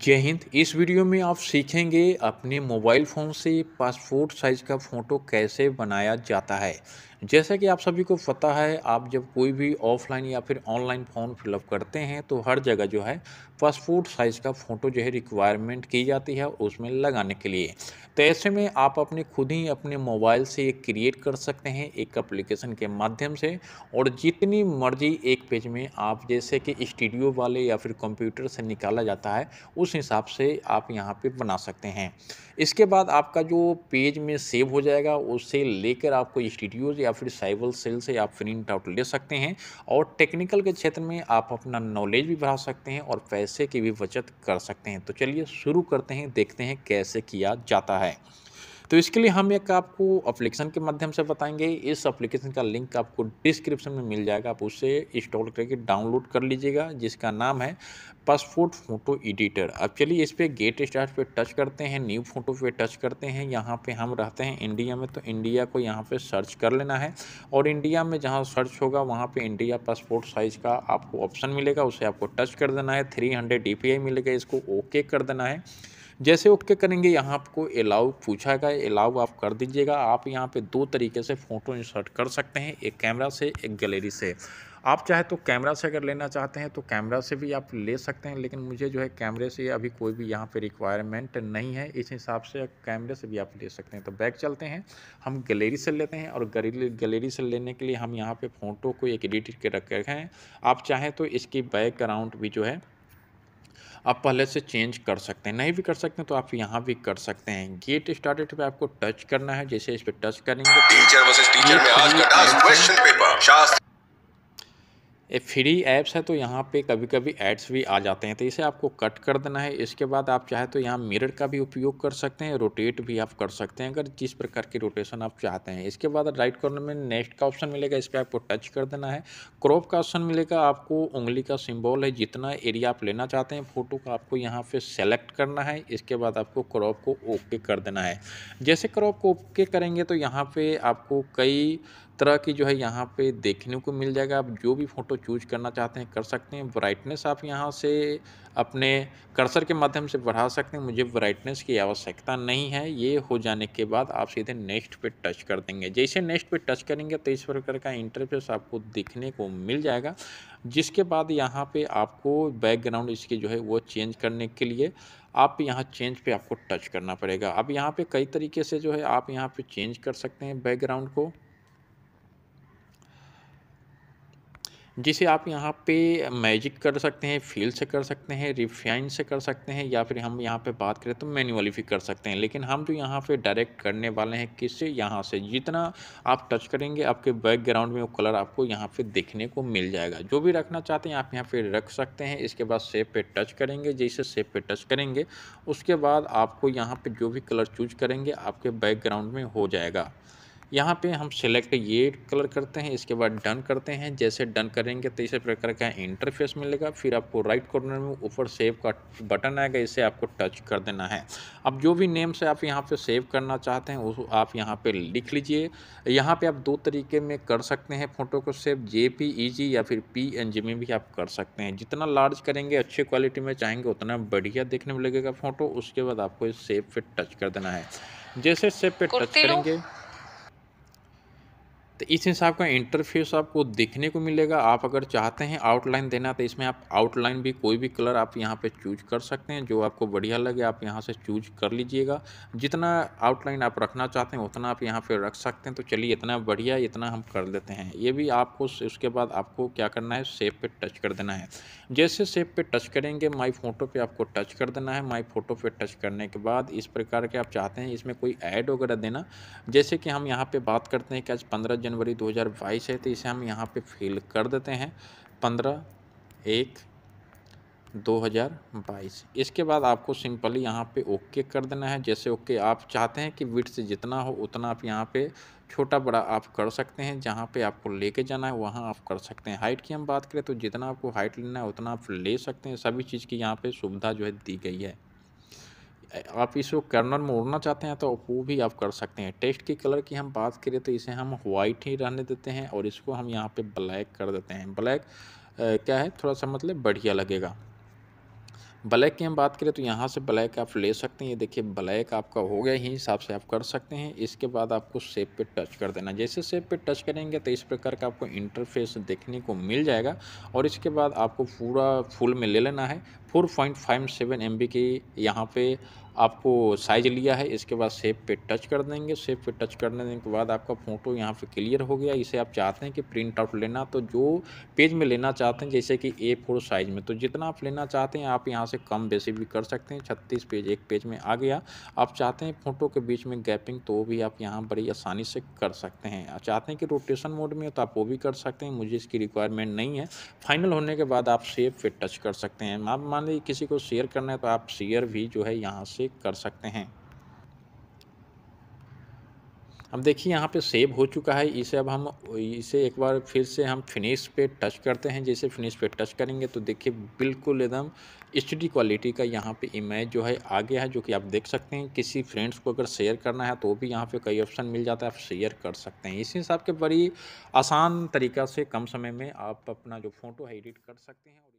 जय हिंद इस वीडियो में आप सीखेंगे अपने मोबाइल फ़ोन से पासपोर्ट साइज़ का फ़ोटो कैसे बनाया जाता है जैसा कि आप सभी को पता है आप जब कोई भी ऑफलाइन या फिर ऑनलाइन फॉर्म फिलअप करते हैं तो हर जगह जो है पासपोर्ट साइज़ का फ़ोटो जो है रिक्वायरमेंट की जाती है उसमें लगाने के लिए तो ऐसे में आप अपने खुद ही अपने मोबाइल से ये क्रिएट कर सकते हैं एक अप्लीकेशन के माध्यम से और जितनी मर्जी एक पेज में आप जैसे कि स्टूडियो वाले या फिर कंप्यूटर से निकाला जाता है उस हिसाब से आप यहाँ पर बना सकते हैं इसके बाद आपका जो पेज में सेव हो जाएगा उससे लेकर आपको स्टूडियोज या या फिर साइबल सेल से आप प्रिंट आउट ले सकते हैं और टेक्निकल के क्षेत्र में आप अपना नॉलेज भी बढ़ा सकते हैं और पैसे की भी बचत कर सकते हैं तो चलिए शुरू करते हैं देखते हैं कैसे किया जाता है तो इसके लिए हम एक आपको अप्लीकेशन के माध्यम से बताएंगे इस अप्लीकेशन का लिंक आपको डिस्क्रिप्शन में मिल जाएगा आप उसे इंस्टॉल करके डाउनलोड कर लीजिएगा जिसका नाम है पासपोर्ट फोटो एडिटर अब चलिए इस पर गेट स्टार्ट पे टच करते हैं न्यू फोटो पे टच करते हैं यहाँ पे हम रहते हैं इंडिया में तो इंडिया को यहाँ पे सर्च कर लेना है और इंडिया में जहाँ सर्च होगा वहाँ पे इंडिया पासपोर्ट साइज का आपको ऑप्शन मिलेगा उसे आपको टच कर देना है थ्री हंड्रेड मिलेगा इसको ओके कर देना है जैसे ओके करेंगे यहाँ आपको अलाउ पूछा गया अलाउ आप कर दीजिएगा आप यहाँ पे दो तरीके से फ़ोटो इंसर्ट कर सकते हैं एक कैमरा से एक गैलरी से आप चाहे तो कैमरा से अगर लेना चाहते हैं तो कैमरा से भी आप ले सकते हैं लेकिन मुझे जो है कैमरे से अभी कोई भी यहाँ पे रिक्वायरमेंट नहीं है इस हिसाब से कैमरे से भी आप ले सकते हैं तो बैक चलते हैं हम गैलरी से लेते हैं और गैलरी से लेने के लिए हम यहाँ पे फ़ोटो को एक एडिट के रखें रखे हैं आप चाहें तो इसकी बैकग्राउंड भी जो है आप पहले से चेंज कर सकते हैं नहीं भी कर सकते तो आप यहाँ भी कर सकते हैं गेट स्टार्टेड पे आपको टच करना है जैसे इस पर टच करेंगे टीचर टीचर में आज का क्वेश्चन पेपर ये फ्री ऐप्स है तो यहाँ पे कभी कभी एड्स भी आ जाते हैं तो इसे आपको कट कर देना है इसके बाद आप चाहे तो यहाँ मिरर का भी उपयोग कर सकते हैं रोटेट भी आप कर सकते हैं अगर जिस प्रकार की रोटेशन आप चाहते हैं इसके बाद राइट कॉर्नर में नेक्स्ट का ऑप्शन मिलेगा इस पर आपको टच कर देना है क्रॉप का ऑप्शन मिलेगा आपको उंगली का सिम्बॉल है जितना एरिया आप लेना चाहते हैं फ़ोटो का आपको यहाँ पर सेलेक्ट करना है इसके बाद आपको क्रॉप को ओके कर देना है जैसे क्रॉप को ओके करेंगे तो यहाँ पर आपको कई तरह की जो है यहाँ पे देखने को मिल जाएगा आप जो भी फ़ोटो चूज करना चाहते हैं कर सकते हैं ब्राइटनेस आप यहाँ से अपने कर्सर के माध्यम से बढ़ा सकते हैं मुझे ब्राइटनेस की आवश्यकता नहीं है ये हो जाने के बाद आप सीधे नेक्स्ट पे टच कर देंगे जैसे नेक्स्ट पे टच करेंगे तो इस प्रकार का इंटरफेस आपको दिखने को मिल जाएगा जिसके बाद यहाँ पर आपको बैकग्राउंड इसकी जो है वो चेंज करने के लिए आप यहाँ चेंज पे आपको टच करना पड़ेगा अब यहाँ पे कई तरीके से जो है आप यहाँ पे चेंज कर सकते हैं बैकग्राउंड को जिसे आप यहाँ पे मैजिक कर सकते हैं फील से कर सकते हैं रिफाइन से कर सकते हैं या फिर हम यहाँ पे बात करें तो मैनुअली भी कर सकते हैं लेकिन हम जो यहाँ पे डायरेक्ट करने वाले हैं किससे यहाँ से जितना आप टच करेंगे आपके बैकग्राउंड में वो कलर आपको यहाँ पे देखने को मिल जाएगा जो भी रखना चाहते हैं आप यहाँ पे रख सकते हैं इसके बाद सेप पर टच करेंगे जैसे सेप पर टच करेंगे उसके बाद आपको यहाँ पर जो भी कलर चूज करेंगे आपके बैकग्राउंड में हो जाएगा यहाँ पे हम सेलेक्ट ये कलर करते हैं इसके बाद डन करते हैं जैसे डन करेंगे तो इसी प्रकार का इंटरफेस मिलेगा फिर आपको राइट कॉर्नर में ऊपर सेव का बटन आएगा इसे आपको टच कर देना है अब जो भी नेम से आप यहाँ पे सेव करना चाहते हैं उस आप यहाँ पे लिख लीजिए यहाँ पे आप दो तरीके में कर सकते हैं फ़ोटो को सेव जे e या फिर पी में भी आप कर सकते हैं जितना लार्ज करेंगे अच्छी क्वालिटी में चाहेंगे उतना बढ़िया देखने में लगेगा फ़ोटो उसके बाद आपको इस सेव पे टच कर देना है जैसे सेव पे टच करेंगे तो इस हिसाब का इंटरफेस आपको देखने को मिलेगा आप अगर चाहते हैं आउटलाइन देना तो इसमें आप आउटलाइन भी कोई भी कलर आप यहाँ पे चूज कर सकते हैं जो आपको बढ़िया लगे आप यहाँ से चूज कर लीजिएगा जितना आउटलाइन आप रखना चाहते हैं उतना आप यहाँ पे रख सकते हैं तो चलिए इतना बढ़िया इतना हम कर लेते हैं ये भी आपको उसके बाद आपको क्या करना है सेब पे टच कर देना है जैसे सेब पे टच करेंगे माई फोटो पर आपको टच कर देना है माई फोटो पर टच करने के बाद इस प्रकार के आप चाहते हैं इसमें कोई ऐड वगैरह देना जैसे कि हम यहाँ पर बात करते हैं कि आज पंद्रह जनवरी 2022 है तो इसे हम यहाँ पे फिल कर देते हैं 15 एक 2022 इसके बाद आपको सिंपली यहाँ पे ओके कर देना है जैसे ओके आप चाहते हैं कि विट से जितना हो उतना आप यहाँ पे छोटा बड़ा आप कर सकते हैं जहाँ पे आपको लेके जाना है वहाँ आप कर सकते हैं हाइट की हम बात करें तो जितना आपको हाइट लेना है उतना आप ले सकते हैं सभी चीज़ की यहाँ पे सुविधा जो है दी गई है आप इसको कर्नर में उड़ना चाहते हैं तो वो भी आप कर सकते हैं टेस्ट के कलर की हम बात करें तो इसे हम वाइट ही रहने देते हैं और इसको हम यहाँ पे ब्लैक कर देते हैं ब्लैक क्या है थोड़ा सा मतलब बढ़िया लगेगा ब्लैक की हम बात करें तो यहाँ से ब्लैक आप ले सकते हैं ये देखिए ब्लैक आपका हो गया ही हिसाब से आप कर सकते हैं इसके बाद आपको सेप पे टच कर देना जैसे सेप पे टच करेंगे तो इस प्रकार का आपको इंटरफेस देखने को मिल जाएगा और इसके बाद आपको पूरा फुल में ले लेना है four point five seven M B की यहाँ पे आपको साइज लिया है इसके बाद सेव पे टच कर देंगे सेव पे टच करने के बाद आपका फ़ोटो यहाँ पे क्लियर हो गया इसे आप चाहते हैं कि प्रिंट आउट लेना तो जो पेज में लेना चाहते हैं जैसे कि ए फोर साइज़ में तो जितना आप लेना चाहते हैं आप यहाँ से कम बेसी भी कर सकते हैं छत्तीस पेज एक पेज में आ गया आप चाहते हैं फ़ोटो के बीच में गैपिंग तो वो भी आप यहाँ बड़ी आसानी से कर सकते हैं आप चाहते हैं कि रोटेशन मोड में तो आप वो भी कर सकते हैं मुझे इसकी रिक्वायरमेंट नहीं है फाइनल होने के बाद आप सेव पे टच कर सकते हैं आप मान मान लीजिए किसी को शेयर करना है तो आप शेयर भी जो है यहाँ से कर सकते हैं अब देखिए यहाँ पे सेव हो चुका है इसे अब हम इसे एक बार फिर से हम फिनिश पे टच करते हैं जैसे फिनिश पे टच करेंगे तो देखिए बिल्कुल एकदम एच क्वालिटी का यहाँ पे इमेज जो है आ गया है जो कि आप देख सकते हैं किसी फ्रेंड्स को अगर शेयर करना है तो भी यहाँ पे कई ऑप्शन मिल जाता है आप शेयर कर सकते हैं इसी हिसाब के बड़ी आसान तरीका से कम समय में आप अपना जो फ़ोटो है एडिट कर सकते हैं